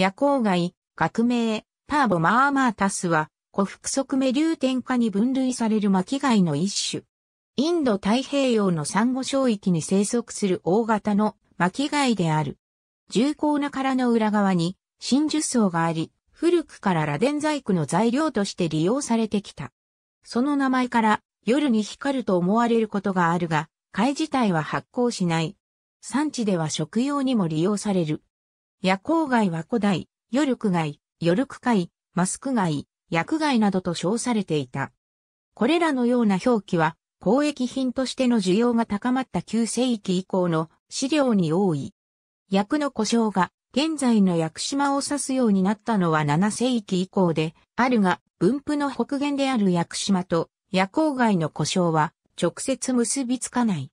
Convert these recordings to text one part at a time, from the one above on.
夜光街革命、パーボマーマータスは、古複側目流天下に分類される巻貝の一種。インド太平洋の珊瑚礁域に生息する大型の巻貝である。重厚な殻の裏側に真珠層があり、古くから螺鈿細工の材料として利用されてきた。その名前から夜に光ると思われることがあるが、貝自体は発光しない。産地では食用にも利用される。夜光街は古代、余力街、余力街、マスク街、薬街などと称されていた。これらのような表記は、交易品としての需要が高まった9世紀以降の資料に多い。薬の故障が現在の薬島を指すようになったのは7世紀以降であるが、分布の北限である薬島と夜光街の故障は直接結びつかない。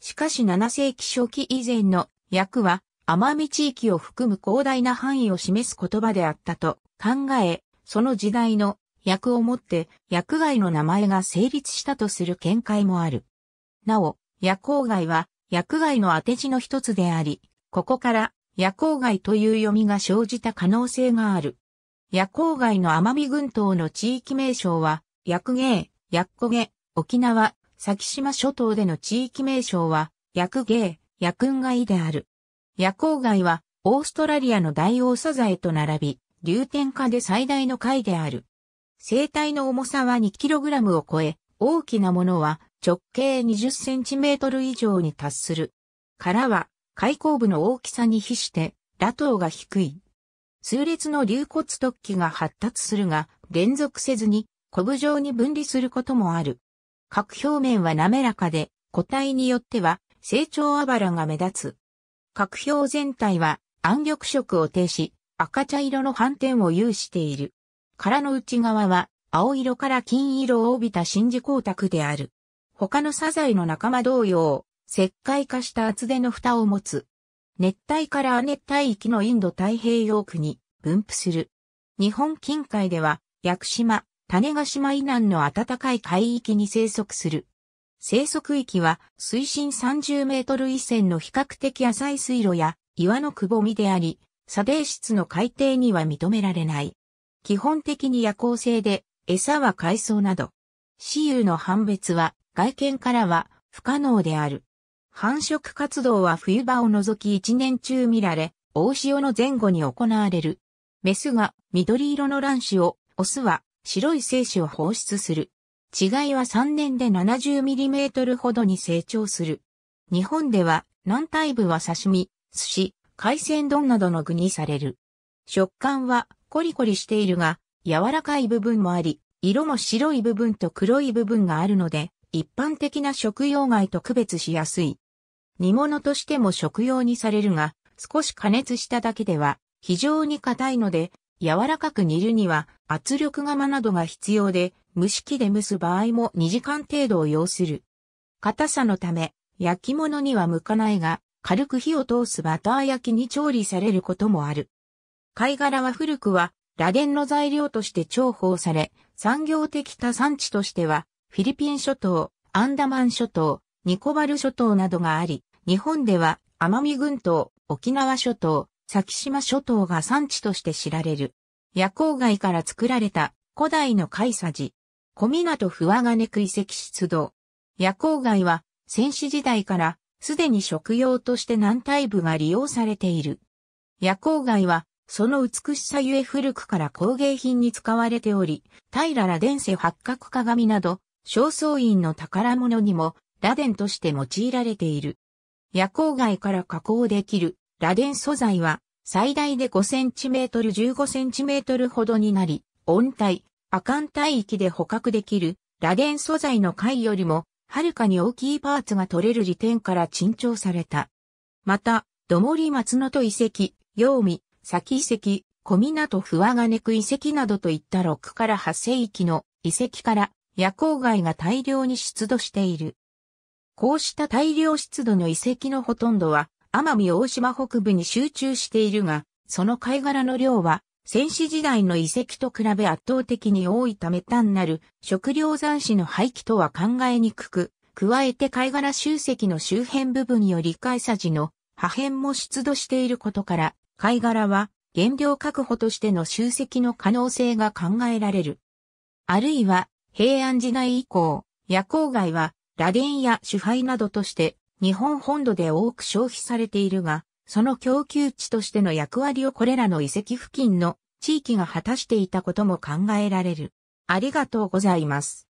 しかし7世紀初期以前の薬は奄美地域を含む広大な範囲を示す言葉であったと考え、その時代の役をもって薬害の名前が成立したとする見解もある。なお、夜光害は薬害の当て字の一つであり、ここから夜光害という読みが生じた可能性がある。夜光害の奄美群島の地域名称は、薬芸、薬庫芸、沖縄、先島諸島での地域名称は、薬芸、薬雲外である。夜光貝は、オーストラリアの大王サザエと並び、流天下で最大の貝である。生体の重さは 2kg を超え、大きなものは直径 20cm 以上に達する。殻は、開口部の大きさに比して、ラ頭が低い。数列の流骨突起が発達するが、連続せずに、コブ状に分離することもある。核表面は滑らかで、個体によっては、成長あばらが目立つ。角標全体は暗緑色を呈し、赤茶色の斑点を有している。殻の内側は青色から金色を帯びた真珠光沢である。他のサザエの仲間同様、石灰化した厚手の蓋を持つ。熱帯から亜熱帯域のインド太平洋区に分布する。日本近海では、屋久島、種ヶ島以南の暖かい海域に生息する。生息域は水深30メートル以線の比較的浅い水路や岩のくぼみであり、砂泥質の海底には認められない。基本的に夜行性で、餌は海藻など。雌雄の判別は外見からは不可能である。繁殖活動は冬場を除き一年中見られ、大潮の前後に行われる。メスが緑色の卵子を、オスは白い精子を放出する。違いは3年で 70mm ほどに成長する。日本では軟体部は刺身、寿司、海鮮丼などの具にされる。食感はコリコリしているが、柔らかい部分もあり、色も白い部分と黒い部分があるので、一般的な食用外と区別しやすい。煮物としても食用にされるが、少し加熱しただけでは非常に硬いので、柔らかく煮るには圧力釜などが必要で、蒸し器で蒸す場合も2時間程度を要する。硬さのため、焼き物には向かないが、軽く火を通すバター焼きに調理されることもある。貝殻は古くは、螺鈿の材料として重宝され、産業的多産地としては、フィリピン諸島、アンダマン諸島、ニコバル諸島などがあり、日本では奄美群島、沖縄諸島、先島諸島が産地として知られる。夜光貝から作られた古代の貝さじ、小港不和金区遺跡出土。夜光街は、戦死時代から、すでに食用として軟体部が利用されている。夜光街は、その美しさゆえ古くから工芸品に使われており、平ら伝世八角鏡など、正倉院の宝物にも、螺伝として用いられている。夜光街から加工できる螺伝素材は、最大で5センチメートル15センチメートルほどになり、温帯、亜寒帯域で捕獲できる螺鈿素材の貝よりも、はるかに大きいパーツが取れる利点から珍重された。また、土森松野と遺跡、陽美、先遺跡、小湊不和金区遺跡などといった6から8世紀の遺跡から夜光貝が大量に出土している。こうした大量出土の遺跡のほとんどは奄美大島北部に集中しているが、その貝殻の量は戦死時代の遺跡と比べ圧倒的に多いため単なる食料残死の廃棄とは考えにくく、加えて貝殻集積の周辺部分より貝砂じの破片も出土していることから、貝殻は原料確保としての集積の可能性が考えられる。あるいは平安時代以降、夜光貝は螺鈿や主灰などとして日本本土で多く消費されているが、その供給地としての役割をこれらの遺跡付近の地域が果たしていたことも考えられる。ありがとうございます。